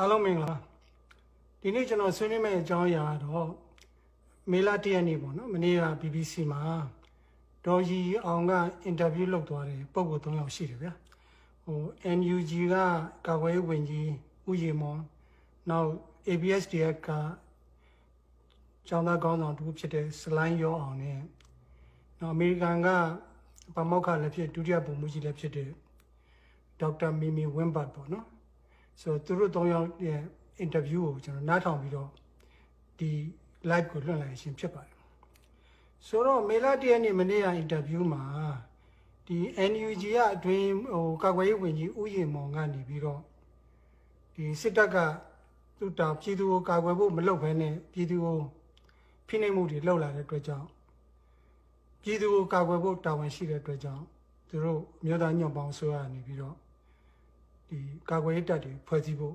အားလုံးမင်္ဂလာဒီနေ့ကျွန်တော်ဆွေးနွေးမယ့်အကြောင်းအရာတော့မေလာတရက်နေ့ပေါ့နော်မနေ့က BBC မှာဒေါ်ကြီးအောင်ကအင်တာဗျူးလုပ်သွားတယ်ပုံကို၃ယောက်ရှိတယ်ဗျာဟို NUG ကကာကွယ်ရေးဝန်ကြီးဦးရီမွန်နောက် ABSDF ကကျောင်းသားကောင်းဆောင်တူဖြစ်တဲ့စလိုင်းရောအောင်နဲ့နောက်အမေရိကန်ကဗမောက်ခလည်းဖြစ်ဒုတိယဗိုလ်မှူးကြီးလည်းဖြစ်တဲ့ဒေါက်တာမီမီဝင်းဘတ်ပေါ့နော်ဆိုတော့သူတို့တော့ရောက်တဲ့အင်တာဗျူးကိုကျွန်တော်နားထောင်ပြီးတော့ဒီ live ကိုလွှင့်လိုက်ရှင်ဖြစ်ပါတယ်ဆိုတော့မေလတရက်နေ့မနေ့ကအင်တာဗျူးမှာဒီ NUG ရအတွင်းဟိုကာကွယ်ရေးဝန်ကြီးဦးရင်မောင်ကနေပြီးတော့ဒီစစ်တပ်ကသူတောင်ပြည်သူကိုကာကွယ်ဖို့မလုပ်ဘဲနဲ့ပြည်သူကိုဖိနှိပ်မှုတွေလုပ်လာတဲ့အတွက်ကြောင့်ပြည်သူကိုကာကွယ်ဖို့တာဝန်ရှိတဲ့အတွက်ကြောင့်သူတို့မြို့သားညွန့်ပေါင်းဆွေးရနေပြီးတော့ဒီကာကွယ်ရေးတပ်တွေဖွဲ့စည်းဖို့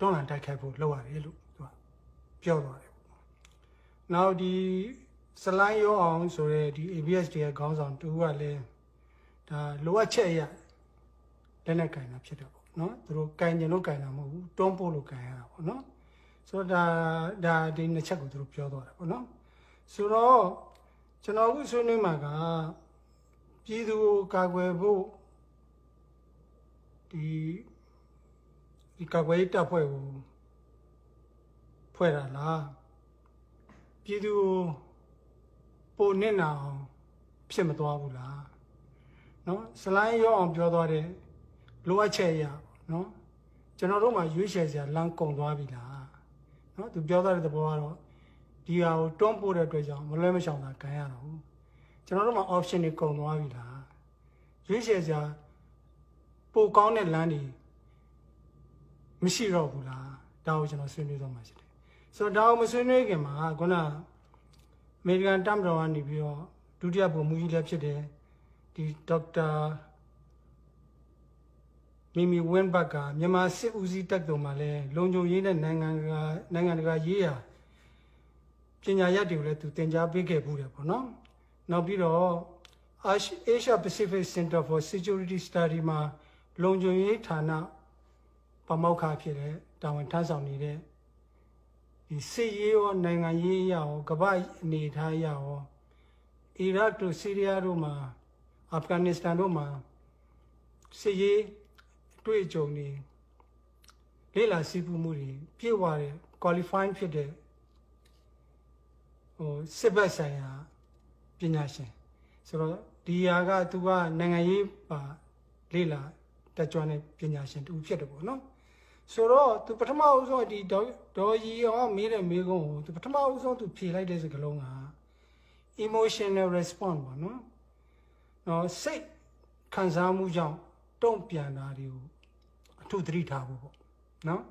တွန်းလှန်တိုက်ခိုက်ဖို့လုပ်ရတယ်လို့သူကပြောသွားတယ်။နောက်ဒီစလိုင်းရောအောင်ဆိုတဲ့ဒီ ABS တွေရဲ့ခေါင်းဆောင်တူကလည်းဒါလိုအပ်ချက်အရလက်နဲ့ကင်တာဖြစ်တယ်ပေါ့နော်သူတို့ကင်ကျင်လို့ကင်တာမဟုတ်ဘူးတွန်းပို့လို့ကင်ရတာပေါ့နော်ဆိုတော့ဒါဒါဒီနှစ်ချက်ကိုသူတို့ပြောသွားတာပေါ့နော်ဆိုတော့ကျွန်တော်အခုဆွေးနွေးမှာကပြည်သူကိုကာကွယ်ဖို့ဒီဒီကာကွယ်တပ်ဖွဲ့ကိုဖွဲ့တာလားပြည်သူပိုနစ်နာအောင် ဖြစ်မသွားဘူးလားနော်စလိုင်းရောအောင်ပြောသွားတယ်လိုအပ်ချက်ရနော်ကျွန်တော်တို့မှာရွေးချယ်စရာလမ်းကုန်သွားပြီလားနော်သူပြောသွားတဲ့သဘောကတော့ဒီဟာကိုတွန်းပို့တဲ့အတွက်ကြောင့်မလွဲမရှောင်တာခံရတော့ဘူးကျွန်တော်တို့မှာ option တွေကုန်သွားပြီလားရွေးချယ်စရာပိုကောင်းတဲ့လမ်းတွေမရှိတော့ဘူးလားဒါကိုကျွန်တော်ဆွေးနွေးတော့မှာရှိတယ်ဆိုတော့ဒါကိုမဆွေးနွေးခင်မှာခုနအမေရိကန်တမ်တော်ကနေပြီးတော့ဒုတိယပုံမူကြီးလည်းဖြစ်တယ်ဒီဒေါက်တာမိမိဝင်းဘတ်ကမြန်မာစစ်ဦးစီးတပ်တော်မှလည်းလုံခြုံရေးနဲ့နိုင်ငံကနိုင်ငံတကာရေးရာပညာရပ်တွေကိုလည်းသူသင်ကြားပေးခဲ့ဘူးတယ်ပေါ့နော်နောက်ပြီးတော့ Asia Pacific Center for Security Study မှာလုံခြုံရေးဌာနပမောက္ခဖြစ်တဲ့တာဝန်ထမ်းဆောင်နေတဲ့ဒီစစ်ရေးရောနိုင်ငံရေးရောကမ္ဘာအနေအထားရောအီရတ်တို့ဆီးရီးယားတို့မှာအာဖဂန်နစ္စတန်တို့မှာစစ်ရေးတွေ့ကြုံတွေလေ့လာစီးပူးမှုတွေပြည့်ဝတဲ့ qualifying ဖြစ်တဲ့ဟိုစစ်ဘက်ဆိုင်ရာပညာရှင်ဆိုတော့ဒီဟာကသူကနိုင်ငံရေးပါလေ့လာတက်ကြွတဲ့ပညာရှင်တူဖြစ်တယ်ပေါ့နော်ဆိုတော့သူပထမဦးဆုံးဒီဒေါ်ရီရောမေးတဲ့မေးခွန်းကိုသူပထမဦးဆုံးသူဖြေလိုက်တဲ့စကားလုံးက emotional response ပေါ့နော်နော်စိတ်ခံစားမှုကြောင့်တုံ့ပြန်တာတွေကိုအထုသတိထားဖို့ပေါ့နော်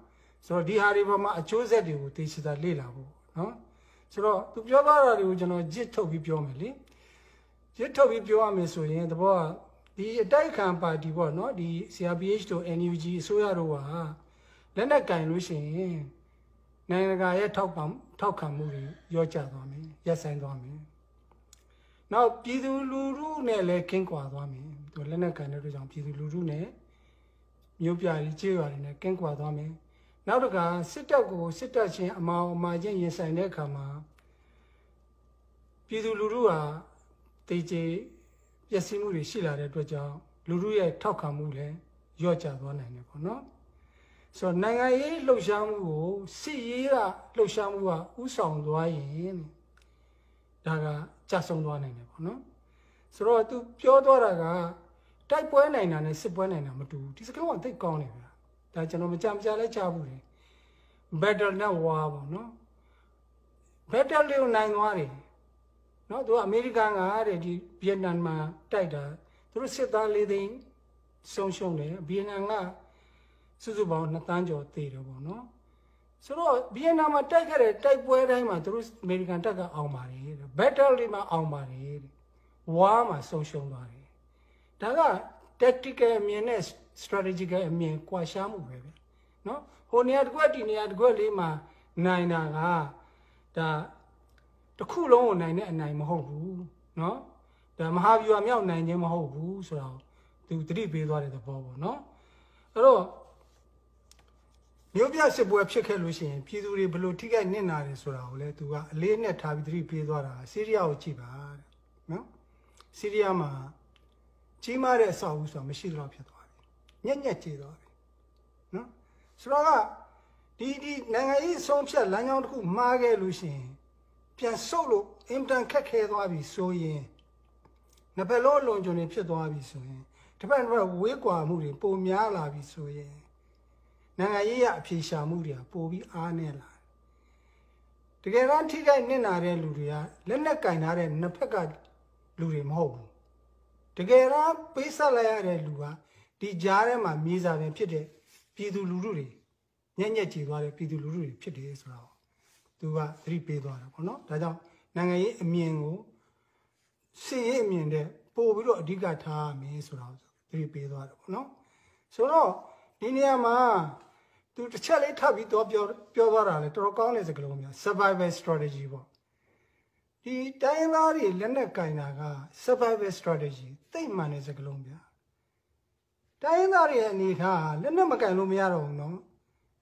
ဆိုတော့ဒီဟာတွေပေါ်မှာအကျိုးဆက်တွေကိုသိစသာလေ့လာဖို့နော်ဆိုတော့သူပြောသွားတာတွေကိုကျွန်တော်ကြစ်ထုတ်ပြီးပြောမယ်လေရစ်ထုတ်ပြီးပြောရမယ်ဆိုရင်တဘောကဒီအတိုက်ခံပါတီပေါ့နော်ဒီ CRPH တို့ NUG အစိုးရတို့ဟာလက်နက်ကင်လို့ရှိရင်နိုင်ငံတကာရဲ့ထောက်ပံ့ထောက်ခံမှုတွေရောကြသွားမယ်ရပ်ဆိုင်သွားမယ်နောက်ပြည်သူလူထုနဲ့လည်းကင်းကွာသွားမယ်သူလက်နက်ကင်တဲ့တို့ကြောင့်ပြည်သူလူထုနဲ့မြို့ပြကြီးကျေးရွာတွေနဲ့ကင်းကွာသွားမယ်နောက်တကစစ်တပ်ကိုစစ်တပ်ချင်းအမောင်အမာချင်းရင်ဆိုင်တဲ့အခါမှာပြည်သူလူထုဟာတေကျေပျက်စီးမှုတွေရှိလာတဲ့အတွက်ကြောင့်လူထုရဲ့ထောက်ခံမှုလည်းလျော့ကျသွားနိုင်တယ်ပေါ့နော်ဆိုတော့နိုင်ငံရေးလှုပ်ရှားမှုကိုစစ်ရေးကလှုပ်ရှားမှုကဥဆောင်သွားရင်ဒါကကြဆုံသွားနိုင်တယ်ပေါ့နော်ဆိုတော့ तू ပြောသွားတာကတိုက်ပွဲနိုင်တာနဲ့စစ်ပွဲနိုင်တာမတူဘူးဒီစကားကသိကောင်းတယ်ဗျာဒါကျွန်တော်မကြမကြလဲကြားဘူးတယ် battle နဲ့ war ပေါ့နော် battle လေးကိုနိုင်သွားတယ်နော်သူကအမေရိကန်ကတဲ့ဒီဗီယက်နမ်မှာတိုက်တာသူတို့စစ်သား၄သိန်းဆုံးရှုံးတယ်ဗီယက်နမ်ကစုစုပေါင်း2တန်းကျော်သေတယ်ပေါ့နော်ဆိုတော့ဗီယက်နမ်မှာတိုက်ခဲ့တဲ့တိုက်ပွဲတိုင်းမှာသူတို့အမေရိကန်တပ်ကအောင်ပါတယ်တဲ့ battle တွေမှာအောင်ပါတယ်တဲ့ဝါမှာဆုံးရှုံးသွားတယ်ဒါက tactical အမြင်နဲ့ strategical အမြင်ကွာခြားမှုပဲပဲเนาะဟိုနေရာတစ်ခွက်ဒီနေရာတစ်ခွက်လေးမှာနိုင်တာကဒါတစ်ခုလုံးကိုနိုင်တဲ့အနိုင်မဟုတ်ဘူးเนาะဒါမဟာဗျူဟာမြောက်နိုင်ခြင်းမဟုတ်ဘူးဆိုတော့သူတတိပေးသွားတဲ့သဘောပေါ့เนาะအဲ့တော့မြို့ပြစစ်ပွဲဖြစ်ခဲ့လို့ရှိရင်ပြည်သူတွေဘလို့ထိခိုက်နစ်နာတယ်ဆိုတာကိုလည်းသူကအလေးနဲ့ထားပြီးတတိပေးသွားတာဆီးရီးယားကိုကြည့်ပါတဲ့เนาะဆီးရီးယားမှာကြီးမားတဲ့အဆောက်အဦဆိုတာမရှိတော့ဖြစ်သွားတယ်ညက်ညက်ကျေသွားတယ်เนาะဆိုတော့ကဒီဒီနိုင်ငံရေးအဆုံးဖြတ်လမ်းကြောင်းတစ်ခုမှားခဲ့လို့ရှိရင်ပြန်ဆုပ်လို့အင်တန်ခက်ခဲသွားပြီဆိုရင်နဘလုံးလွန်ကျွန်နေဖြစ်သွားပြီဆိုရင်တစ်ဖက်တစ်ဖက်ဝေးကွာမှုတွေပုံများလာပြီဆိုရင်နိုင်ငံရေးရအဖြေရှာမှုတွေကပိုပြီးအားနည်းလာတကယ်တော့ထိခိုက်နစ်နာတဲ့လူတွေကလက်လက်ကင်ထားတဲ့နှစ်ဖက်ကလူတွေမဟုတ်ဘူးတကယ်တော့ပေးဆက်လိုက်ရတဲ့လူကဒီကြားထဲမှာမြေစာပင် ဖြစ်တဲ့ပြည်သူလူထုတွေညံ့ညက်ကြေသွားတဲ့ပြည်သူလူထုတွေဖြစ်တယ်ဆိုတော့သူကသတိပေးသွားတာပေါ့နော်ဒါကြောင့်နိုင်ငံရေးအမြင်ကိုစင်ရေးအမြင်တဲ့ပို့ပြီးတော့အဓိကထားမင်းဆိုတာကိုသတိပေးသွားတာပေါ့နော်ဆိုတော့ဒီနေရာမှာသူတစ်ချက်လေးထပ်ပြီးတော့ပြောပြောသွားတာလေတော်တော်ကောင်းတဲ့စကားလုံးများ survival strategy ပေါ့ဒီတိုင်းသားတွေလက်နက်ကင်တာက survival strategy သိမှန်တဲ့စကားလုံးများတိုင်းသားတွေရဲ့အနေထားလက်နက်ကင်လို့မရတော့ဘူးနော်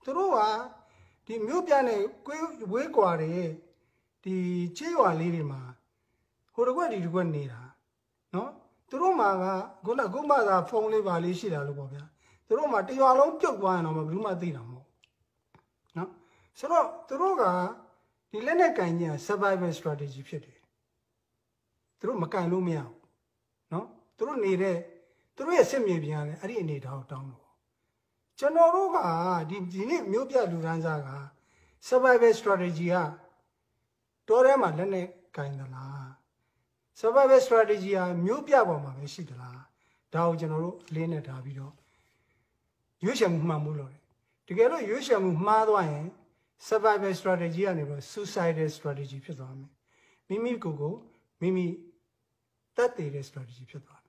သူတို့ကဒီမြို့ပြနဲ့ကိုဝေးကွာတဲ့ဒီချေးရွာလေးတွေမှာဟိုတကွက်ဒီတကွက်နေတာနော်သူတို့မှာကခုနကုမသာဖုန်းလေးပါလေးရှိတာလို့ပေါ့ဗျာသူတို့မှာတရွာလုံးပြုတ်သွားရင်တော့ဘယ်သူမှသိတာမဟုတ်နော်ဆိုတော့သူတို့ကဒီလက်နဲ့ကန်ကြီးက survival strategy ဖြစ်တယ်သူတို့မကန်လို့မရဘူးနော်သူတို့နေတဲ့သူတို့ရဲ့စစ်မြေပြင်ကလည်းအဲ့ဒီအနေထားကိုတောင်းလို့ကျွန်တော်တို့ကဒီဒီနေ့မြို့ပြလူရန်စားက survival strategy ကတော်ထဲမှာလက်နဲ့ကင်သလား survival strategy ကမြို့ပြပေါ်မှာပဲရှိသလားဒါကိုကျွန်တော်တို့အလေးနဲ့ထားပြီးတော့ရွေးချယ်မှုမှန်မှုလို့တကယ်လို့ရွေးချယ်မှုမှားသွားရင် survival strategy ကနေပြီး suicidal strategy ဖြစ်သွားမယ်မိမိကိုယ်ကိုမိမိတတ်တည်တဲ့ strategy ဖြစ်သွား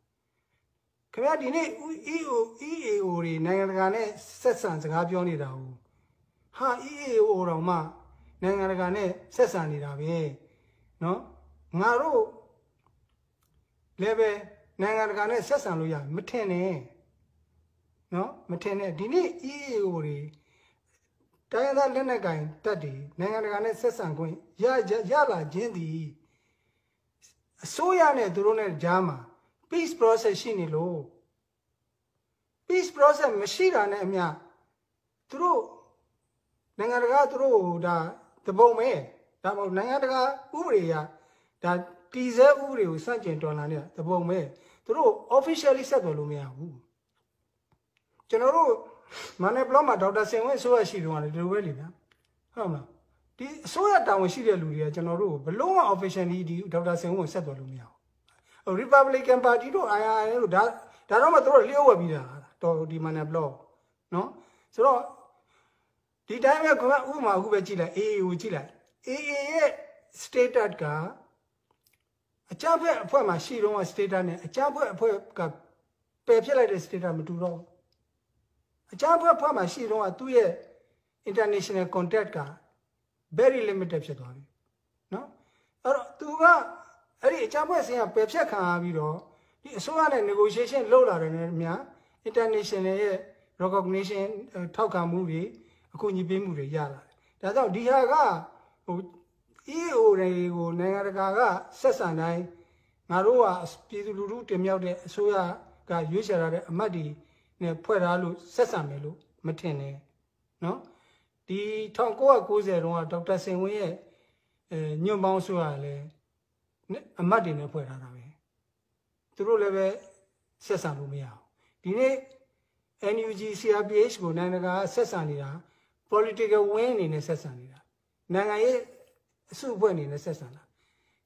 ခင်ဗျာဒီနေ့ EO EAO တွေနိုင်ငံတကာနဲ့ဆက်ဆံစကားပြောနေတာဟိုဟာ EAO တော်မှနိုင်ငံတကာနဲ့ဆက်ဆံနေတာပဲเนาะငါတို့လည်းပဲနိုင်ငံတကာနဲ့ဆက်ဆံလို့ရမထင်နဲ့เนาะမထင်နဲ့ဒီနေ့ EAO တွေတိုင်းသားလက်နက်ကင်တပ်တွေနိုင်ငံတကာနဲ့ဆက်ဆံခွင့်ရရလာခြင်းသည်အစိုးရနဲ့သူတို့နဲ့ကြားမှာ peace process ရှိနေလို့ peace process မရှိတာနဲ့အမျှသူတို့နိုင်ငံတကာသူတို့ဒါတပုံပဲဒါမဟုတ်နိုင်ငံတကာဥပဒေအရဒါတီဇဲဥပဒေကိုစန့်ကျင်တော်လှန်နေတာတပုံပဲသူတို့ officially ဆက်သွယ်လို့မရဘူးကျွန်တော်တို့မန်နေဘလော့မှာဒေါက်တာစင်ဝင်းအစိုးရရှိတုန်းကလည်းဒီလိုပဲလေဗျာဟုတ်မလားဒီအစိုးရတာဝန်ရှိတဲ့လူတွေကကျွန်တော်တို့ကိုဘလုံးဝ officially ဒီဒေါက်တာစင်ဝင်းကိုဆက်သွယ်လို့မရဘူး Republican Party တို့ IRA တို့ဒါဒါတော့မှသူတို့လျှို့ဝှက်ပြီးတာတော်ဒီမန်နဘလော့နော်ဆိုတော့ဒီတိုင်းပဲကွန်ကဥပမာအခုပဲကြည့်လိုက် AA ကိုကြည့်လိုက် AA ရဲ့ status ကအကြက်ဖက်အဖွဲ့မှာရှိတော့ status နဲ့အကြက်ဖက်အဖွဲ့ကပယ်ဖြစ်လိုက်တဲ့ status မတူတော့အကြက်ဖက်အဖွဲ့မှာရှိတော့သူ့ရဲ့ international contact က very limited ဖြစ်သွားပြီเนาะအဲ့တော့သူကအဲ့ဒီအကြမ်းဖက်စင်ကပယ်ဖြတ်ခံရပြီးတော့ဒီအစိုးရနဲ့ negotiation လုပ်လာတယ်နဲ့မြန် international ရဲ့ recognition ထောက်ခံမှုတွေအကူအညီပေးမှုတွေရလာတယ်ဒါကြောင့်ဒီဟာကဟို EO တွေကိုနိုင်ငံတကာကဆက်ဆံတိုင်းငါတို့ကပြည်သူလူထုတင်မြှောက်တဲ့အစိုးရကရွေးချယ်ထားတဲ့အမတ်တွေနဲ့ဖွဲ့ထားလို့ဆက်ဆံမယ်လို့မထင်နဲ့နော်ဒီ1990တုန်းကဒေါက်တာစင်ဝင်းရဲ့အဲညွန့်ပေါင်းဆိုရလဲအမတ်တွေနဲ့ဖွဲ့ထားတာပဲသူတို့လည်းပဲဆက်ဆံလို့မရအောင်ဒီနေ့ NUG CRPH ကိုနိုင်ငံကဆက်ဆံနေတာ political wing အနေနဲ့ဆက်ဆံနေတာနိုင်ငံရေးအစုအဖွဲ့အနေနဲ့ဆက်ဆံတာ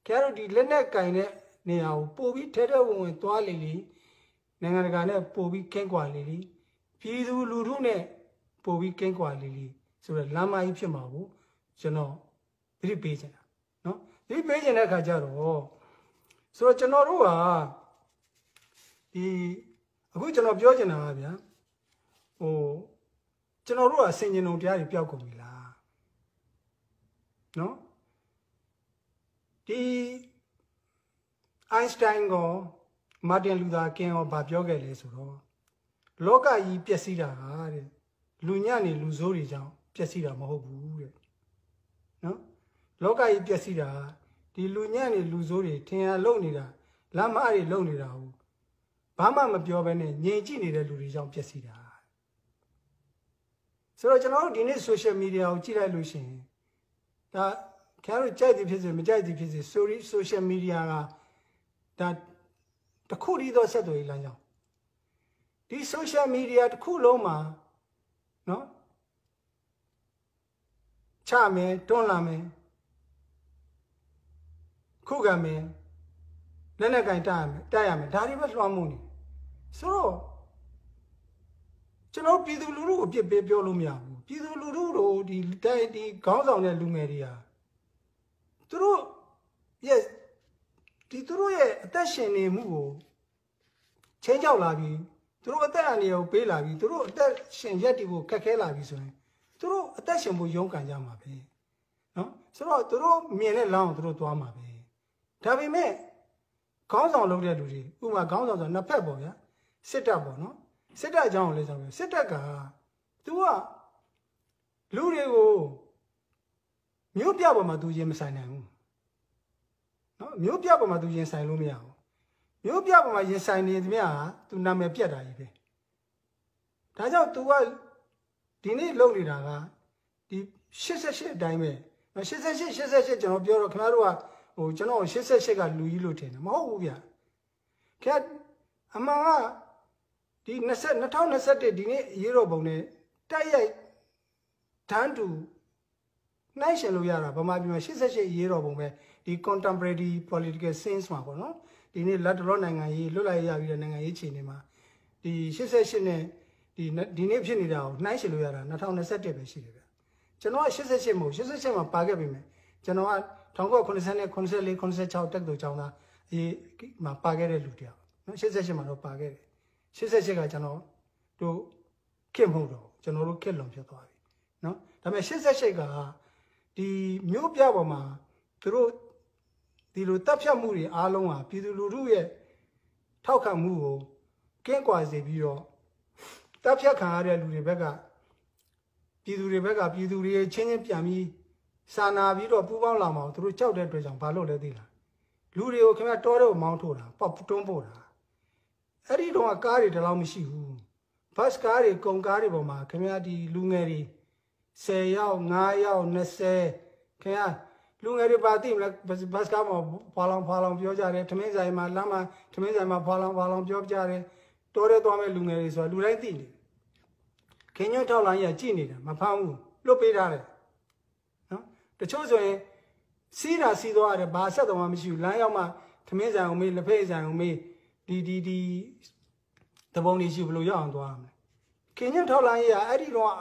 ကျတော့ဒီလက်နက်ကင်တဲ့နေရာကိုပို့ပြီးထဲထဲဝင်ဝင်သွားလေလေနိုင်ငံတကာနဲ့ပို့ပြီးကင်းကွာလေလေပြည်သူလူထုနဲ့ပို့ပြီးကင်းကွာလေလေဆိုတော့လမ်းမကြီးဖြစ်မှာကိုကျွန်တော်ပြစ်ပေးချင်တာဒီပေးခြင်းတဲ့ခါကျတော့ဆိုတော့ကျွန်တော်တို့ဟာဒီအခုကျွန်တော်ပြောချင်တာပါဗျာဟိုကျွန်တော်တို့ဟာဆင်ခြင်ုံတရားတွေပျောက်ကုန်ပြီလားနော်ဒီအိုင်စတိုင်းကမာတင်လူသာကင်းရောဗာပြောခဲ့လဲဆိုတော့လောကကြီးပျက်စီးတာဟာတဲ့လူညံ့နေလူဆိုးတွေကြောင့်ပျက်စီးတာမဟုတ်ဘူးတဲ့နော်လောကကြီးပျက်စီးတာဒီလူညံ့တွေလူဆိုးတွေထင်ရလုံနေတာလမ်းမအတွေလုံနေတာဟုတ်ဘာမှမပြောဘဲနဲ့ငြိမ်ကြည့်နေတဲ့လူတွေကြောင့်ပျက်စီးတာဆိုတော့ကျွန်တော်တို့ဒီနေ့ social media ကိုကြည့်လိုက်လို့ရှိရင်ဒါခင်ဗျားတို့ကြိုက်သည်ဖြစ်စေမကြိုက်သည်ဖြစ်စေ sorry social media ကဒါတခုတည်းသောဆက်သွယ်ရေးလမ်းကြောင်းဒီ social media တခုလုံးမှာเนาะချမယ်တွန်းလာမယ်ခုခံမယ်လက်နဲ့ကင်တတ်ရမယ်တတ်ရမယ်ဒါတွေပဲလွှမ်းမိုးနေဆိုတော့ကျွန်တော်ပြည်သူလူထုအပြစ်ပေးပြောလို့မရဘူးပြည်သူလူထုတို့ဒီတိုက်ဒီခေါင်းဆောင်တဲ့လူငယ်တွေဟာသူတို့ရဲ့ဒီသူတို့ရဲ့အသက်ရှင်နေမှုကိုချင်းကြောက်လာပြီးသူတို့အသက်အန္တရာယ်ကိုပေးလာပြီးသူတို့အသက်ရှင်ရက်တည်ဖို့ခက်ခဲလာပြီးဆိုရင်သူတို့အသက်ရှင်ဖို့ရုန်းကန်ကြမှာပဲနော်ဆိုတော့သူတို့မြင်တဲ့လမ်းကိုသူတို့သွားမှာပဲဒါပေမဲ့ခေါင်းဆောင်လုပ်တဲ့လူတွေဥမာခေါင်းဆောင်ဆိုနှစ်ဖက်ပေါ့ဗျာစစ်တပ်ပေါ့နော်စစ်တပ်အကြောင်းကိုလည်းဆိုမယ်စစ်တပ်က तू ကလူတွေကိုမြို့ပြပေါ်မှာ तू ရင်မဆိုင်နိုင်ဘူးနော်မြို့ပြပေါ်မှာ तू ရင်ဆိုင်လို့မရဘူးမြို့ပြပေါ်မှာရင်ဆိုင်နေသမျှဟာ तू နာမည်ပြတ်တာကြီးပဲဒါကြောင့် तू ကဒီနေ့လုပ်နေတာကဒီ88အတိုင်းပဲ88 88ကျွန်တော်ပြောတော့ခင်ဗျားတို့ကဟိုကျွန်တော်88ကလူကြီးလို့ထင်တယ်မဟုတ်ဘူးဗျခင်အမှန်ကဒီ20 2021ဒီနေ့ရေတော်ပုံနဲ့တိုက်ရိုက်တန်းတူနှိုင်းရှင်လို့ရတာဗမာပြည်မှာ88ရေတော်ပုံပဲဒီ contemporary political science မှာပေါ့နော်ဒီနေ့လက်တလောနိုင်ငံရေးလွတ်လပ်ရေးရပြီးတဲ့နိုင်ငံရေးခြေအနေမှာဒီ88နဲ့ဒီဒီနေ့ဖြစ်နေတာကိုနှိုင်းရှင်လို့ရတာ2021ပဲရှိတယ်ဗျကျွန်တော်က88မဟုတ်88မှာပါခဲ့ပြီမယ်ကျွန်တော်က1984 84 86တက်သူကျောင်းသားအေးမှာပါခဲ့တဲ့လူတယောက်နော်88မှာတော့ပါခဲ့တယ်88ကကျွန်တော်တို့ခင်မဟုတ်တော့ကျွန်တော်တို့ခက်လွန်ဖြစ်သွားပြီနော်ဒါပေမဲ့88ကဒီမြို့ပြပေါ်မှာသူတို့ဒီလိုတပ်ဖြတ်မှုတွေအားလုံးဟာပြည်သူလူထုရဲ့ထောက်ခံမှုကိုကင်းကွာစေပြီးတော့တပ်ဖြတ်ခံရတဲ့လူတွေဘက်ကပြည်သူတွေဘက်ကပြည်သူတွေချင်းချင်းပြန်ပြီးစာနာပြီးတော့ပူပေါင်းလာမှာကိုသူတို့ကြောက်တဲ့အတွက်ကြောင့်ဘာလို့လဲသိလားလူတွေကိုခင်ဗျတော်တော့မောင်းထိုးတာပေါက်တွန်းပို့တာအဲ့ဒီတော့ကားတွေတလောက်မရှိဘူးဘတ်ကားတွေကုန်ကားတွေပေါ်မှာခင်ဗျဒီလူငယ်တွေ10ယောက်9ယောက်20ခင်ဗျလူငယ်တွေပါသိမလားဘတ်ကားမှာဘာလောင်ဘာလောင်ပြောကြတယ်ထမင်းဆိုင်မှာလမ်းမှာထမင်းဆိုင်မှာဘာလောင်ဘာလောင်ပြောကြတယ်တော်တဲ့သွားမဲ့လူငယ်တွေဆိုတာလူတိုင်းသိနေခင်ညွတ်ထောက်လိုင်းရကြည့်နေတာမဖမ်းဘူးလွတ်ပေးထားတယ်တချို့ဆိုရင်စီးတာစီးသွားတယ်ဘာဆက်သွားမှမရှိဘူးလမ်းရောက်မှသမင်းဆိုင်အောင်မေးလက်ဖက်ဆိုင်အောင်မေးဒီဒီဒီတပုံတွေရှိဘလို့ရောက်အောင်သွားရမယ်ခင်ညထောက်လိုင်းရအဲ့ဒီတော့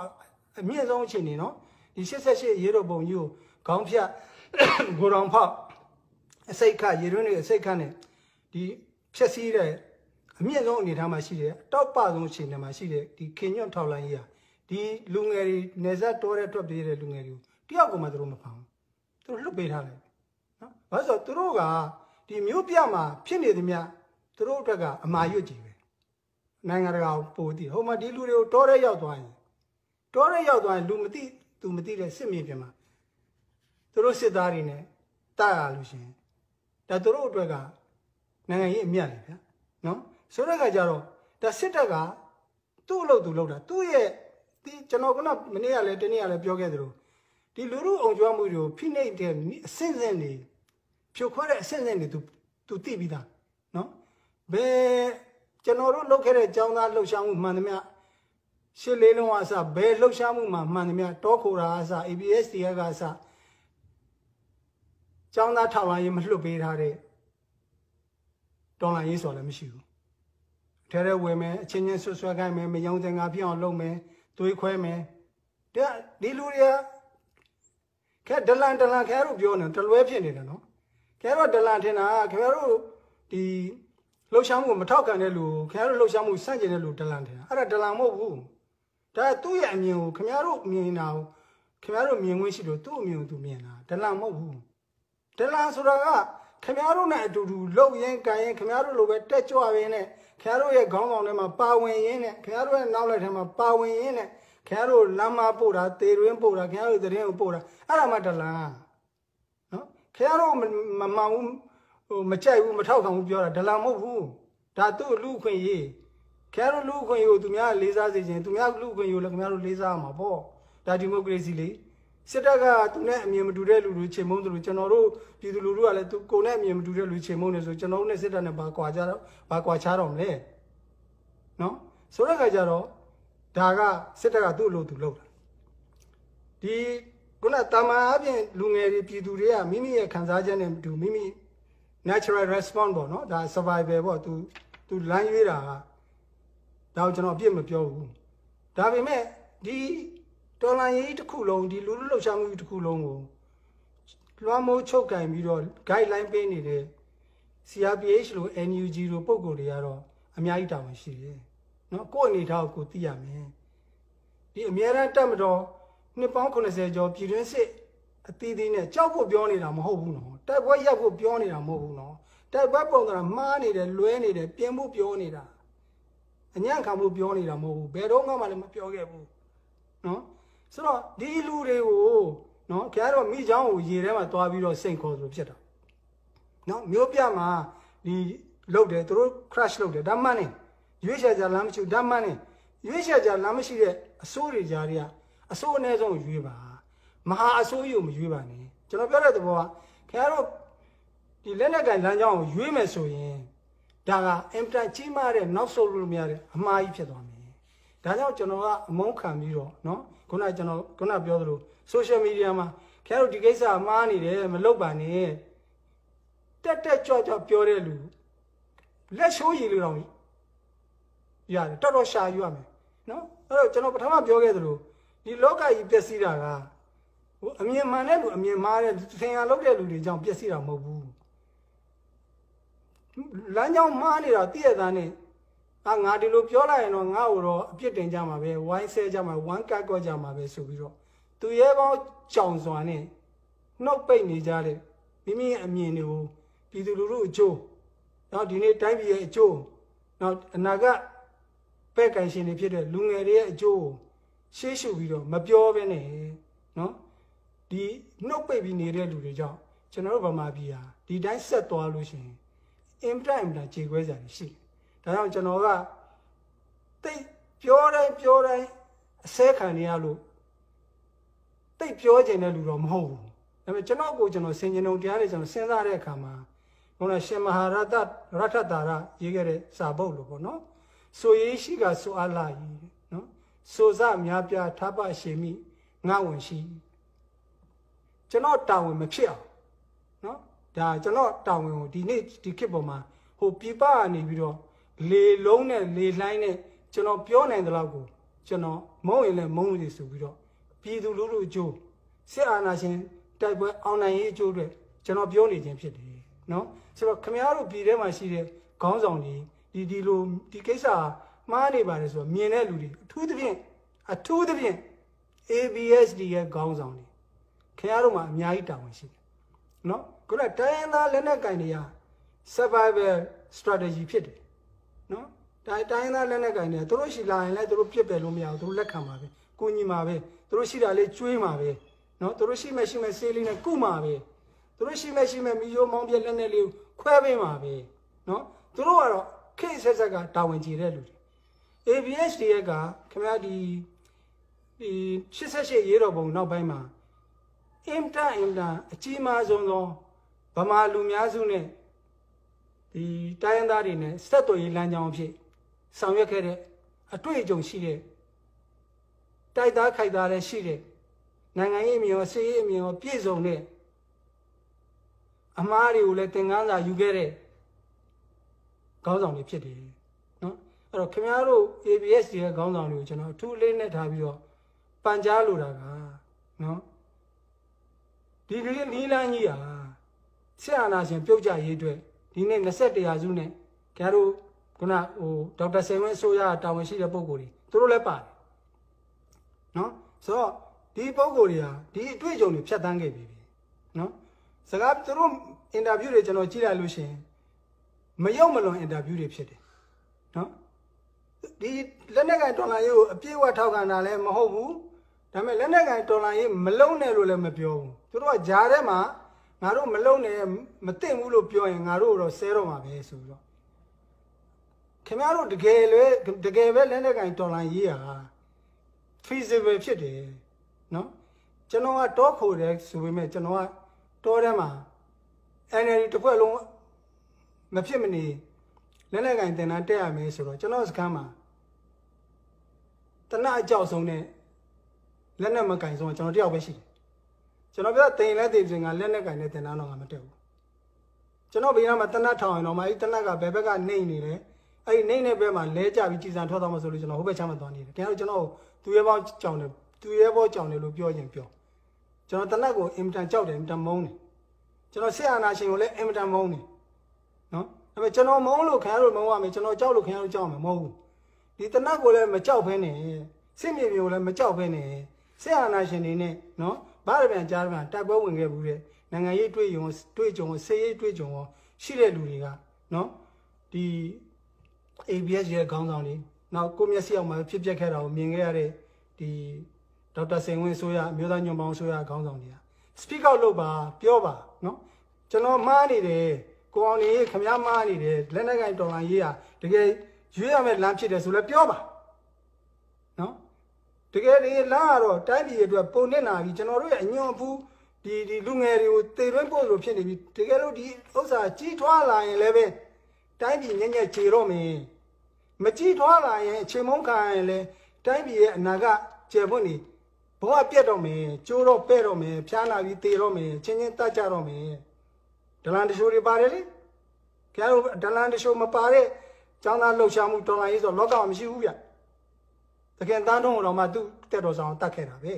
အမြင့်ဆုံးအခြေအနေနော်ဒီ88ရေတော်ပုံကြီးကိုခေါင်းဖြတ်ကိုတော်ဖောက်အစိတ်ခရေတွင်းတွေအစိတ်ခနဲ့ဒီဖြက်စီးတဲ့အမြင့်ဆုံးအနေထားမှာရှိတယ်တောက်ပဆုံးအခြေအနေမှာရှိတယ်ဒီခင်ညွန့်ထောက်လိုင်းကြီးဟာဒီလူငယ်တွေနေဆက်တိုးတဲ့ထွက်ပြေးတဲ့လူငယ်တွေကိုတယောက်ကိုမှသူတို့မဖမ်းဘူးသူတို့လွတ်ပေးထားလိုက်နော်ဘာလို့ဆိုသူတို့ကဒီမျိုးပြမှာဖြစ်နေသမျှသူတို့အတွက်ကအမာရွတ်ကြီးပဲနိုင်ငံတကာကိုပို့တည်ဟိုမှာဒီလူတွေကိုတောထဲရောက်သွားရင်တောထဲရောက်သွားရင်လူမသိသူမသိတဲ့စစ်မြေပြင်မှာသူတို့စစ်သားတွေနဲ့တားရလို့ရှင်ဒါသူတို့အတွက်ကနိုင်ငံရေးအမြတ်လေဗျာနော်ဆိုတဲ့အခါကျတော့ဒါစစ်တပ်ကသူ့အလုပ်သူလုပ်တာသူ့ရဲ့ဒီကျွန်တော်ကမနေ့ကလည်းတနေ့ကလည်းပြောခဲ့သလိုဒီလူမှုအောင်ကျွမ်းမှုတွေကိုဖိနှိပ်တဲ့အဆင့်ဆင့်တွေဖြိုခွဲတဲ့အဆင့်ဆင့်တွေ तू तू သိပြီးသားနော်ဘယ်ကျွန်တော်တို့လုပ်ခဲ့တဲ့ចောင်းသားလှုပ်ရှားမှုမှန်သမျှရှစ်လေးလုံးအစဘယ်လှုပ်ရှားမှုမှမှန်သမျှတောခိုတာအစ ABSDF ကအစចောင်းသားထောက်လိုင်းရင်မလွတ်ပေးထားတဲ့ဒေါ်လာရေးဆိုလည်းမရှိဘူးထဲထဲဝင်မယ်အချင်းချင်းဆွဆွဲခိုင်းမယ်မယုံစင်ငါဖြစ်အောင်လုပ်မယ်သွေးခွဲမယ်တဲ့ဒီလူတွေကခဲဒလန်ဒလန်ခဲတို့ပြောနေတလွဲဖြစ်နေတယ်နော်ခဲတို့ဒလန်ထင်တာခဲတို့ဒီလှုပ်ရှားမှုမထောက်ခံတဲ့လူခင်ဗျားတို့လှုပ်ရှားမှုစန့်ကျင်တဲ့လူဒလန်တယ်အဲ့ဒါဒလန်မဟုတ်ဘူးဒါသူ့ရဲ့အမြင်ကိုခင်ဗျားတို့မြင်တာကိုခင်ဗျားတို့မြင်ခွင့်ရှိလို့သူ့အမြင်ကိုသူမြင်တာဒလန်မဟုတ်ဘူးဒလန်ဆိုတာကခင်ဗျားတို့နဲ့အတူတူလှုပ်ရင်ကန်ရင်ခင်ဗျားတို့လိုပဲတက်ကြွရင်းနဲ့ခင်ဗျားတို့ရဲ့ခေါင်းဆောင်ထဲမှာပါဝင်ရင်းနဲ့ခင်ဗျားတို့ရဲ့နောက်လိုက်ထဲမှာပါဝင်ရင်းနဲ့ခင်ဗျားတို့လမ်းမပို့တာတေရင်းပို့တာခင်ဗျားတို့သတင်းကိုပို့တာအဲ့ဒါမှတလန်းနော်ခင်ဗျားတို့မမှန်ဘူးဟိုမကြိုက်ဘူးမထောက်ဆောင်ဘူးပြောတာဒလန်မဟုတ်ဘူးဒါသူ့လူခွင့်ရေးခင်ဗျားတို့လူခွင့်ရေးကိုသူများလေးစားစေခြင်းသူများလူခွင့်ရေးကိုလည်းခင်ဗျားတို့လေးစားရမှာပေါ့ဒါဒီမိုကရေစီလေစစ်တပ်ကသူနဲ့အမြင်မတူတဲ့လူတွေချိန်မုန်းတယ်လို့ကျွန်တော်တို့ပြည်သူလူထုကလည်းသူကိုယ်နဲ့အမြင်မတူတဲ့လူချိန်မုန်းတယ်ဆိုကျွန်တော်တို့နဲ့စစ်တပ်နဲ့ဘာကွာကြတော့ဘာကွာခြားတော့မလဲနော်ဆိုတဲ့အခါကျတော့ဒါကစစ်တပ်ကသူ့အလိုသူလုပ်တာဒီခုနတာမန်အပြင်လူငယ်တွေပြည်သူတွေကမိမိရဲ့ခံစားချက်နဲ့တူမိမိ natural response ပေါ့နော်ဒါ survival ပေါ့သူသူလမ်းရွေးတာကဒါကိုကျွန်တော်အပြစ်မပြောဘူးဒါပေမဲ့ဒီတော်လန်ရေးတစ်ခုလုံးဒီလူလူလှုပ်ရှားမှုတစ်ခုလုံးကိုလွှမ်းမိုးချုပ်ကင်ပြီးတော့ guideline ပေးနေတဲ့ CRPH လို NUG လိုပုံကိုယ်တွေကတော့အများကြီးတာဝန်ရှိတယ်နော်ကိုယ့်အနေထားကိုကိုသိရမယ်ဒီအများရန်တက်မတော်နှစ်ပေါင်း80ကျော်ပြည်တွင်းစစ်အသီးသီးနဲ့ကြောက်ဖို့ပြောနေတာမဟုတ်ဘူးနော်တိုက်ပွဲရပ်ဖို့ပြောနေတာမဟုတ်ဘူးနော်တိုက်ပွဲပုံကမှားနေတယ်လွဲနေတယ်ပြင်းဖို့ပြောနေတာအညံ့ခံဖို့ပြောနေတာမဟုတ်ဘူးဘယ်တော့မှလည်းမပြောခဲ့ဘူးနော်ဆိုတော့ဒီလူတွေကိုနော်ခင်ဗျားတို့မိချောင်းကိုရေထဲမှာသွားပြီးတော့စိန်ခေါ်ဆိုဖြစ်တာနော်မျိုးပြမှာဒီလုတ်တယ်သူတို့ crash လုတ်တယ်ဒါမှန်နေရွေးချယ်ကြလမ်းမရှိဓမ္မနဲ့ရွေးချယ်ကြလမ်းမရှိတဲ့အစိုးတွေကြားတွေကအစိုးအနည်းဆုံးရွေးပါမဟာအစိုးရကိုမရွေးပါနဲ့ကျွန်တော်ပြောတဲ့သဘောကခင်ဗျားတို့ဒီလက်နက်ကန်လမ်းကြောင်းကိုရွေးမယ်ဆိုရင်ဒါကအင်တာကြီးမားတဲ့နောက်ဆုံးလို့မရတဲ့အမှားကြီးဖြစ်သွားမယ်ဒါကြောင့်ကျွန်တော်ကအမုန်းခံပြီးတော့เนาะခုနကျွန်တော်ခုနပြောသလို social media မှာခင်ဗျားတို့ဒီကိစ္စအမှားနေတယ်မလုပ်ပါနဲ့တက်တက်ကြွကြွပြောတဲ့လူလက်ရှိုးရည်လို့တော့ရတယ်တော်တော်ရှာယူရမယ်နော်အဲ့တော့ကျွန်တော်ပထမပြောခဲ့သလိုဒီလောကကြီးပျက်စီးတာကဟိုအမြင်မှန်တဲ့လူအမြင်မှားတဲ့သင်ရလုပ်တဲ့လူတွေကြောင့်ပျက်စီးတာမဟုတ်ဘူးလမ်းကြောင်းမှားနေတာတည့်ရသားနဲ့အာငါဒီလိုပြောလိုက်ရင်တော့ငါ့ကိုတော့အပြစ်တင်ကြမှာပဲဝိုင်းဆဲကြမှာဝမ်းကတ်ကော့ကြမှာပဲဆိုပြီးတော့သူရဲပေါင်းကြောင်စွာနဲ့နှုတ်ပိတ်နေကြတဲ့မိမိရဲ့အမြင်တွေကိုပြည်သူလူထုအကျိုးနောက်ဒီနေ့တိုင်းပြည်ရဲ့အကျိုးနောက်အနာဂတ်ပဲ့ကန်ရှင်တွေဖြစ်တဲ့လူငယ်တွေရဲ့အကျိုးကိုရှေ့ရှုပြီးတော့မပြောဘဲနဲ့နော်ဒီနှုတ်ပိတ်ပြီးနေတဲ့လူတွေကြောင့်ကျွန်တော်တို့ဗမာပြည်ဟာဒီတိုင်းဆက်သွားလို့ရှိရင်အင်ပတိုင်းတာခြေခွဲစရာရှိတယ်ဒါကြောင့်ကျွန်တော်ကတိတ်ပြောတိုင်းပြောတိုင်းအစဲခံနေရလို့တိတ်ပြောကျင်တဲ့လူတော့မဟုတ်ဘူးဒါပေမဲ့ကျွန်တော်ကိုကျွန်တော်ဆင်ခြင်ုံတရားတွေကျွန်တော်စဉ်းစားတဲ့အခါမှာဟိုနရှင်မဟာရတရထတာရရေးခဲ့တဲ့စာပုတ်လို့ပေါ့နော်ဆိုရေးရှိကဆိုအပ်လာ၏နော်ဆိုစအများပြားထပ်ပါရှင်မိငါဝင်ရှိကျွန်တော်တာဝန်မဖြစ်အောင်နော်ဒါကျွန်တော်တာဝန်ကိုဒီနေ့ဒီခေတ်ပေါ်မှာဟိုပြပကနေပြီးတော့လေလုံးနဲ့လေလိုင်းနဲ့ကျွန်တော်ပြောနိုင်တဲ့လောက်ကိုကျွန်တော်မုံရင်လည်းမုံရည်ဆိုပြီးတော့ပြည်သူလူထုအကျိုးစစ်အာဏာရှင်တိုက်ပွဲအောင်နိုင်ရေးအကျိုးအတွက်ကျွန်တော်ပြောနေခြင်းဖြစ်တယ်နော်ဆိုတော့ခမရတို့ပြည်ထဲမှာရှိတဲ့ခေါင်းဆောင်ကြီးဒီဒီလိုဒီကိစ္စမှားနေပါတယ်ဆိုတော့မြင်တဲ့လူတွေအထူးသဖြင့်အထူးသဖြင့် ABSD ရဲ့ခေါင်းဆောင်တွေခင်ဗျားတို့မှာအများကြီးတာဝန်ရှိတယ်နော်ခုနတိုင်းရင်းသားလက်နက်ကင်တွေက survival strategy ဖြစ်တယ်နော်တိုင်းတိုင်းသားလက်နက်ကင်တွေသူတို့ရှိလာရင်လည်းသူတို့ပြစ်ပယ်လို့မရဘူးသူတို့လက်ခံပါပဲကိုညီမှာပဲသူတို့ရှိတာလေးကျွေးမှာပဲနော်သူတို့ရှိမဲ့ရှိမဲ့ဆေးလေးနဲ့ကုမှာပဲသူတို့ရှိမဲ့ရှိမဲ့မီယိုမောင်းပြက်လက်နဲ့လေးကိုခွဲပေးမှာပဲနော်သူတို့ကတော့ခေဆက်ဆက်ကတာဝန်ကြီးတဲ့လူတွေ ABSDF ကခင်ဗျားဒီဒီ88ရေးတော်ပုံနောက်ပိုင်းမှာအင်တာအင်တာအကြီးမားဆုံးသောဗမာလူများစုနဲ့ဒီတိုင်းရင်းသားတွေနဲ့ဆက်သွယ်ရေးလမ်းကြောင်းအဖြစ်ဆောင်ရွက်ခဲ့တဲ့အတွေ့အကြုံရှိတဲ့တိုက်သားခိုက်သားလည်းရှိတဲ့နိုင်ငံရေးအမြင်ရောစီးရေးအမြင်ရောပြည်စုံတဲ့အမားတွေကိုလည်းသင်ခန်းစာယူခဲ့တဲ့ခေါင်းဆောင်တွေဖြစ်တယ်နော်အဲ့တော့ခင်ဗျားတို့ ABS ရဲ့ခေါင်းဆောင်တွေကိုကျွန်တော်အထူးလေးနဲ့ထားပြီးတော့ပန်ကြားလိုတာကနော်ဒီဒီနီလန်းကြီးဟာဆရာနာရှင်ပြုတ်ကြရေးအတွက်ဒီနေ့21ရာစုနဲ့ခင်ဗျားတို့ခုနဟိုဒေါက်တာစိန်ဝင်းဆိုရတာဝန်ရှိတဲ့ပုံကိုယ်တွေသူတို့လည်းပါတယ်နော်ဆိုတော့ဒီပုံကိုယ်တွေဟာဒီအတွေ့အကြုံတွေဖြတ်တန်းခဲ့ပြီနော်စကားသူတို့အင်တာဗျူးတွေကျွန်တော်ကြည့်လိုက်လို့ရှင်မယုံမလွန်အင်တာဗျူးတွေဖြစ်တယ်နော်ဒီလက်နက်ကင်တော်လိုင်းရေးကိုအပြည့်အဝထောက်ခံတာလည်းမဟုတ်ဘူးဒါပေမဲ့လက်နက်ကင်တော်လိုင်းရေးမလုံနဲ့လို့လည်းမပြောဘူးသူတို့ကဂျားထဲမှာငါတို့မလုံနဲ့မသိမ့်ဘူးလို့ပြောရင်ငါတို့တော့ဆဲတော့မှာပဲဆိုပြီးတော့ခင်ဗျားတို့တကယ်လေတကယ်ပဲလက်နက်ကင်တော်လိုင်းရေးဟာ feasible ဖြစ်တယ်နော်ကျွန်တော်ကတောခိုတယ်ဆိုပေမဲ့ကျွန်တော်ကတောထဲမှာ NLD တစ်ခွက်လုံးမဖြစ်မနေလက်လက်ကင်တင်တန်းတက်ရမယ်ဆိုတော့ကျွန်တော်စကားမှာတနအကြောက်ဆုံးနဲ့လက်နဲ့မကင်ဆုံးကကျွန်တော်တယောက်ပဲရှိတယ်ကျွန်တော်ပြောတင်လက်တင်ပြင်ကလက်နဲ့ကင်နဲ့တင်တန်းတော့ငါမတက်ဘူးကျွန်တော်ဘေးကမှတနတ်ထောင်ရင်တော့မအဲ့တနတ်ကဘယ်ဘက်ကနေနေလဲအဲ့ဒီနေနေဘက်မှာလဲကြပြီးကြည်စံထွက်သွားမှဆိုလို့ကျွန်တော်ဟိုဘက်ချမ်းမသွားနေတယ်ခင်ဗျားတို့ကျွန်တော်သူရဲဘောကြောင်တယ်သူရဲဘောကြောင်တယ်လို့ပြောရင်ပြောကျွန်တော်တနတ်ကိုအင်မတန်ကြောက်တယ်အင်မတန်မုန်းတယ်ကျွန်တော်ဆရာနာရှင်ကိုလည်းအင်မတန်မုန်းတယ်နော်အဲ့မဲ့ကျွန်တော် မုန်းလို့ခင်ဗျားတို့မုန်းရမယ်ကျွန်တော်ကြောက်လို့ခင်ဗျားတို့ကြောက်မယ်မဟုတ်ဘူးဒီတနတ်ကိုလည်းမကြောက်ဖဲနဲ့စစ်မြေမျိုးလည်းမကြောက်ဖဲနဲ့ဆက်အာနာရှင်နေနဲ့နော်ဘာရပြန်ကြားရပြန်တိုက်ပွဲဝင်ခဲ့ဘူးတဲ့နိုင်ငံရေးတွေ့ရုံတွေ့ကြုံဆေးရေးတွေ့ကြုံရောရှိတဲ့လူတွေကနော်ဒီ ABS ရဲ့ခေါင်းဆောင်တွေနောက်ကိုမျက်စိအောင်မှာဖြစ်ပျက်ခဲ့တာကိုမြင်ခဲ့ရတဲ့ဒီဒေါက်တာစိန်ဝင်းဆိုရအမျိုးသားညွန်ပေါင်းဆိုရခေါင်းဆောင်တွေက speak out လုပ်ပါပြောပါနော်ကျွန်တော်မှားနေတယ်ကိုအောင်နေခမရမားနေတယ်လက်နက်ကင်တော်လိုင်းရေးဟာတကယ်ရွေးရမယ့်လမ်းဖြစ်တယ်ဆိုလဲပြောပါနော်တကယ်ဒီလမ်းကတော့တိုင်းပြည်အတွက်ပုံနဲ့လာပြီကျွန်တော်တို့ရဲ့အညွန့်ဘူးဒီဒီလူငယ်တွေကိုတေတွင်းပို့လို့ဖြစ်နေပြီတကယ်လို့ဒီဥစ္စာကြီးထွားလာရင်လည်းပဲတိုင်းပြည်ညံ့ညက်ခြေတော့မင်းမကြီးထွားလာရင်အချိန်မုန်းခံရင်လည်းတိုင်းပြည်ရဲ့အနာကကျေပွန့်နေဘဝပြတ်တော့မင်းကျိုးတော့ပဲ့တော့မင်းဖျားနာပြီးတေတော့မင်းချင်းချင်းတတ်ကြတော့မင်းဒလန်တရှိုးတွေပါတယ်လေခင်ဗျားတို့ဒလန်တရှိုးမပါတဲ့ចောင်းသားလှုပ်ရှားမှုတော်လိုင်းရေးဆိုလောကမှာမရှိဘူးဗျတကယ်တန်းထုံးတော်မှာသူတက်တော်ဆောင်တတ်ခဲ့တာပဲ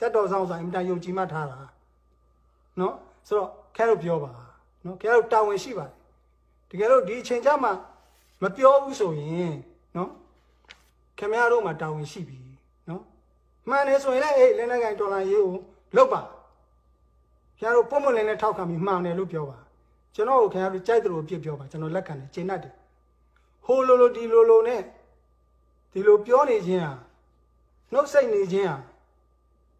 တက်တော်ဆောင်ဆိုအင်တာယုံကြည်မှထားတာเนาะဆိုတော့ခင်ဗျားတို့ပြောပါเนาะခင်ဗျားတို့တာဝန်ရှိပါတယ်တကယ်လို့ဒီအချိန်ကျမှမပြောဘူးဆိုရင်เนาะခင်ဗျားတို့မှာတာဝန်ရှိပြီเนาะမှန်တယ်ဆိုရင်လည်းအေးလက်နက်ကန်ဒေါ်လာရေးကိုလောက်ပါခင်ဗျားတို့ပုံမလင်းနဲ့ထောက်ခံပြီးမှန်တယ်လို့ပြောပါကျွန်တော်ကိုခင်ဗျားတို့ကြိုက်တယ်လို့ပြစ်ပြောပါကျွန်တော်လက်ခံတယ်ကျေနပ်တယ်ဟိုလိုလိုဒီလိုလိုနဲ့ဒီလိုပြောနေခြင်းဟာနှုတ်ဆက်နေခြင်းဟာ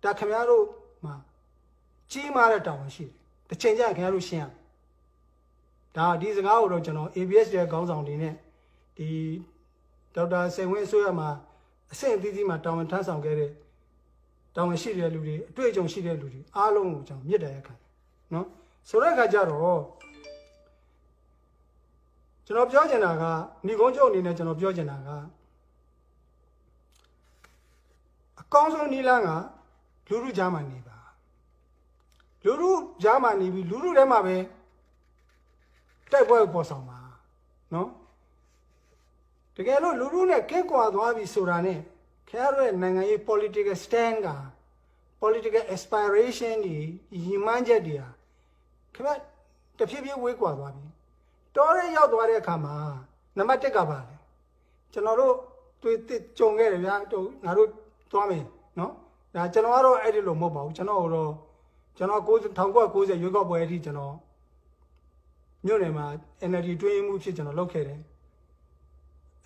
ဒါခင်ဗျားတို့မှာကြီးမားတဲ့တာဝန်ရှိတယ်တစ်ချိန်ကျခင်ဗျားတို့ရှင်းရဒါဒီစကားကိုတော့ကျွန်တော် ABS ရဲ့ခေါင်းဆောင်တွေနဲ့ဒီဒေါက်တာစေဝင်းအစိုးရမှာအဆင့်အသီးသီးမှာတာဝန်ထမ်းဆောင်ခဲ့တဲ့တောင်းရှိတဲ့လူတွေအတွေ့အကြုံရှိတဲ့လူတွေအားလုံးကိုကျွန်တော်မြစ်တရားခံတယ်နော်ဆိုတဲ့အခါကျတော့ကျွန်တော်ပြောချင်တာကဏိကုံးချုပ်အနေနဲ့ကျွန်တော်ပြောချင်တာကအကောင်းဆုံးနည်းလမ်းကလူလူကြားမှာနေပါလူလူကြားမှာနေပြီးလူလူထဲမှာပဲတိုက်ပွဲပေါ်ဆောင်ပါနော်တကယ်လို့လူလူနဲ့ကဲကွာသွားပြီဆိုတာ ਨੇ ခင်ဗျားတို့ရဲ့နိုင်ငံရေး political stand က political aspiration ကြီးရည်မှန်းချက်တွေဟာခင်ဗျားတဖြည်းဖြည်းဝေးကွာသွားပြီတော်ရဲရောက်သွားတဲ့အခါမှာနံပါတ်1ကပါလေကျွန်တော်တို့တွေ့ကြုံခဲ့တယ်ဗျာတို့ငါတို့သွားမယ်နော်ဒါကျွန်တော်ကတော့အဲ့ဒီလိုမဟုတ်ပါဘူးကျွန်တော်တော့ကျွန်တော်1990ရွေးကောက်ပွဲအထိကျွန်တော်မြို့နယ်မှာ energy တွင်းမှုဖြစ်ကျွန်တော်လုပ်ခဲ့တယ်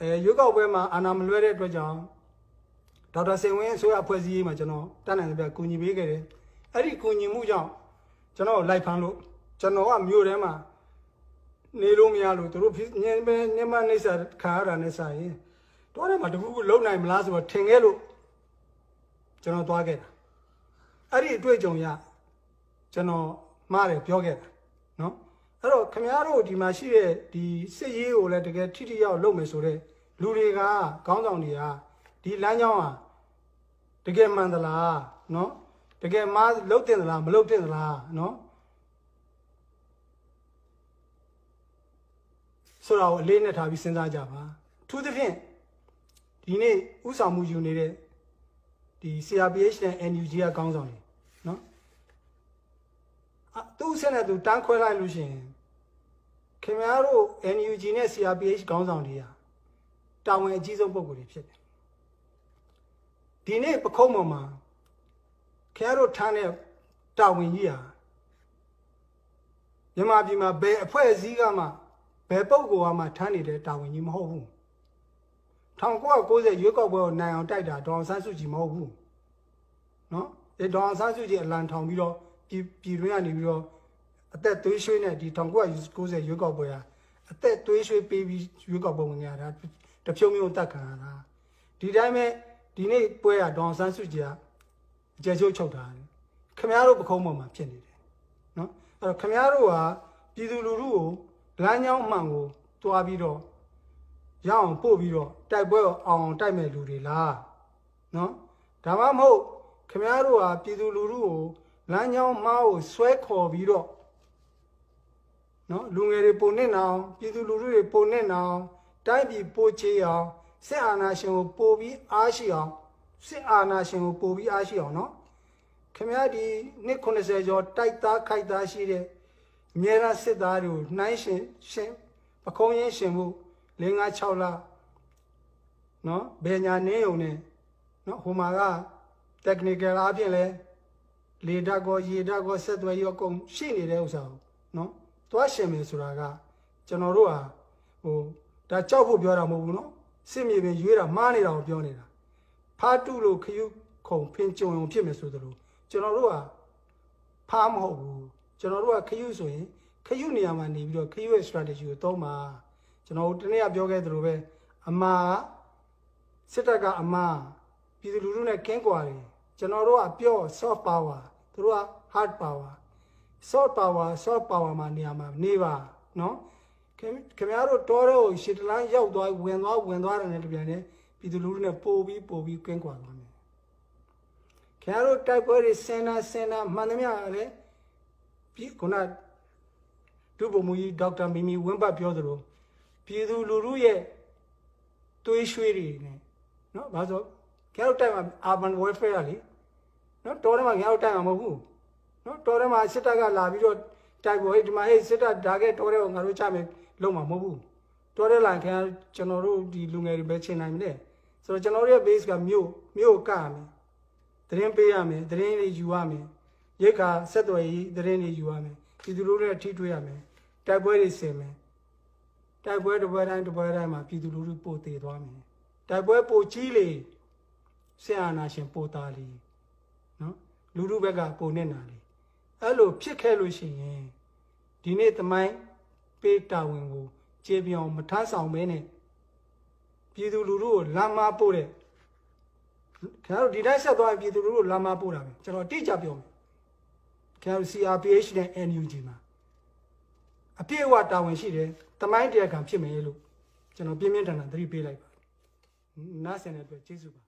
အဲရွေးကောက်ပွဲမှာအာဏာမလွှဲတဲ့အတွက်ကြောင့်ဒေါက်တာစိန်ဝင်းအစိုးရအဖွဲ့အစည်းရေးမှာကျွန်တော်တတ်နိုင်သမျှကူညီပေးခဲ့တယ်အဲ့ဒီကူညီမှုကြောင့်ကျွန်တော်လိုက်ဖမ်းလို့ကျွန်တော်ကမြို့ထဲမှာနေလို့မရလို့တို့ညင်းပဲညမနေစာခါရတာနဲ့ဆိုင်တော့တယ်မှာတခုခုလုံနိုင်မလားဆိုတော့ထင်ခဲ့လို့ကျွန်တော်သွားခဲ့တာအဲ့ဒီအတွေ့အကြုံရကျွန်တော်မှားတယ်ပြောခဲ့တာနော်အဲ့တော့ခင်ဗျားတို့ဒီမှာရှိတဲ့ဒီစစ်ရေးကိုလည်းတကယ်ထိထိရောက်လုပ်မယ်ဆိုတော့လူတွေကခေါင်းဆောင်တွေကဒီလမ်းကြောင်းဟာတကယ်မှန်သလားနော်တကယ်မလုတ်တင်သလားမလုတ်တင်သလားနော်ဆိုတော့အလေးနဲ့ထားပြီးစဉ်းစားကြပါထူးသဖြင့်ဒီနေ့ဥဆောင်မှုယူနေတဲ့ဒီ CRPH နဲ့ NUG ကကောင်းဆောင်နေနော်သူ့ဆက်နဲ့သူတန်းခွဲလိုက်လို့ရှိရင်ခင်ဗျားတို့ NUG နဲ့ CRPH ကောင်းဆောင်တွေကတာဝန်အကြီးဆုံးပုဂ္ဂိုလ်တွေဖြစ်တယ်ဒီနေ့ပခုံးပေါ်မှာခင်ဗျားတို့ထားတဲ့တာဝန်ကြီးဟာမြန်မာပြည်မှာဘယ်အဖွဲ့အစည်းကမှဘယ်ပုဂ္ဂိုလ်ကမှထမ်းနေတဲ့တာဝန်ကြီးမဟုတ်ဘူး1990ရွေးကောက်ပွဲကိုနိုင်အောင်တိုက်တာဒေါ်ဆန်းစုကြည်မဟုတ်ဘူးเนาะအဲဒေါ်ဆန်းစုကြည်အလံထောင်ပြီးတော့ပြည်ပြည်တွင်းကနေပြီးတော့အသက်သွေးရွှေ့နဲ့ဒီ1990ရွေးကောက်ပွဲဟာအသက်သွေးရွှေ့ပေးပြီးရွေးကောက်ပွဲဝင်ရတာတဖြုံဖြုံတက်ခံရတာဒီတိုင်းပဲဒီနေ့ပွဲရဒေါန်ဆန်းစုကြည်ကအကြဲချုပ်ချုပ်တာခမရတို့ပခုံးပေါ်မှာဖြစ်နေတယ်နော်အဲ့တော့ခမရတို့ကပြည်သူလူထုကိုလမ်းကြောင်းမှန်ကိုတွားပြီးတော့ရအောင်ပို့ပြီးတော့တိုက်ပွဲကိုအောင်အောင်တိုက်မဲ့လူတွေလားနော်ဒါမှမဟုတ်ခမရတို့ဟာပြည်သူလူထုကိုလမ်းကြောင်းမှားကိုဆွဲခေါ်ပြီးတော့နော်လူငယ်တွေပုံနဲ့အောင်ပြည်သူလူထုတွေပုံနဲ့အောင်တိုင်းပြည်ပို့ချေအောင်စစ်အာဏာရှင်ကိုပို့ပြီးအားရှိအောင်စစ်အာဏာရှင်ကိုပို့ပြီးအားရှိအောင်နော်ခင်ဗျားဒီနှစ်90ကျော်တိုက်သားခိုက်သားရှိတဲ့မြဲရာစစ်သားတွေကိုနှိုင်းရှင်ရှင်ပခုံးရင်ရှင်မှု၄၅6လနော်ဘယ်ညာနေုံနဲ့နော်ဟိုမှာက technical အဖြစ်လဲလေဓာတ်ကောရေဓာတ်ကောဆက်သွယ်ရောကုန်ရှိနေတဲ့ဥစ္စာကိုနော်သွားရှင်မယ်ဆိုတာကကျွန်တော်တို့ဟာဟိုဒါကြောက်ဖို့ပြောတာမဟုတ်ဘူးနော်စစ်မြေပြင်ရွေးတာမှားနေတာကိုပြောနေတာဖားတုလို့ခရုခုံဖင်ကြုံုံဖြစ်မယ်ဆိုသလိုကျွန်တော်တို့ကဖားမဟုတ်ဘူးကျွန်တော်တို့ကခရုဆိုရင်ခရုနေရာမှာနေပြီးတော့ခရုရဲ့ strategy ကိုသုံးပါကျွန်တော်တို့တနေ့ကပြောခဲ့သလိုပဲအမားစစ်တပ်ကအမားပြည်သူလူထုနဲ့ကင်းကွာတယ်ကျွန်တော်တို့ကပြော soft power သူတို့က hard power soft power soft power မှာနေရာမှာနေပါနော်ခင်ဗျားတို့တောထဲကိုရှစ်တလန်းရောက်သွားဝင်သွားဝင်သွားတယ်နဲ့တပြန်နဲ့ပြည်သူလူထုနဲ့ပို့ပြီးပို့ပြီးကင်းကွာသွားမယ်ခင်ဗျားတို့တိုက်ပွဲတွေစင်နာစင်နာမှန်သမျှလည်းပြည်ခုနဒုဗိုလ်မှူးကြီးဒေါက်တာမီမီဝင်းပတ်ပြောသလိုပြည်သူလူထုရဲ့သွေးရွှေတွေနဲ့နော်ဘာလို့ခင်ဗျားတို့တိုက်မှာ urban warfare လေနော်တော်တယ်မှာခင်ဗျားတို့တိုက်မှာမဟုတ်ဘူးနော်တော်တယ်မှာစစ်တပ်ကလာပြီးတော့တိုက်ပွဲဒီမှာဟေ့စစ်တပ်ဒါကဲတော်တယ်ကိုငါတို့ချမယ်လုံးမှာမဟုတ်ဘူးတော်တဲ့လိုင်ခင်ကျွန်တော်တို့ဒီလူငယ်တွေပဲချိန်နိုင်မလဲဆိုတော့ကျွန်တော်တို့ရဲ့ base ကမြို့မြို့ကရမယ်သတင်းပေးရမယ်သတင်းတွေယူရမယ်ရိတ်ခါဆက်သွယ်ရေးသတင်းတွေယူရမယ်ပြည်သူလူထုနဲ့ထိတွေ့ရမယ်တိုက်ပွဲတွေဆင်မယ်တိုက်ပွဲတစ်ပွဲတိုင်းတစ်ပွဲတိုင်းမှာပြည်သူလူထုပိုသေးသွားမယ်တိုက်ပွဲပိုကြီးလေဆရာနာရှင်ပိုသားလေနော်လူထုဘက်ကပုံနေတာလေအဲ့လိုဖြစ်ခဲ့လို့ရှိရင်ဒီနေ့သမိုင်းပေးတာဝန်ကိုကျေပြောင်မထမ်းဆောင်မဲနဲ့ပြည်သူလူထုကိုလာမပို့တဲ့ကျွန်တော်ဒီတိုင်းဆက်သွားရင်ပြည်သူလူထုကိုလာမပို့တာပဲကျွန်တော်တိကျပြောမယ်ကျွန်တော် CRPH နဲ့ NUG မှာအပြည့်အဝတာဝန်ရှိတယ်တမိုင်းတရားခံဖြစ်မယ်လို့ကျွန်တော်ပြင်းပြထန်ထန်သတိပေးလိုက်ပါနားဆင်တဲ့အတွက်ကျေးဇူးပါ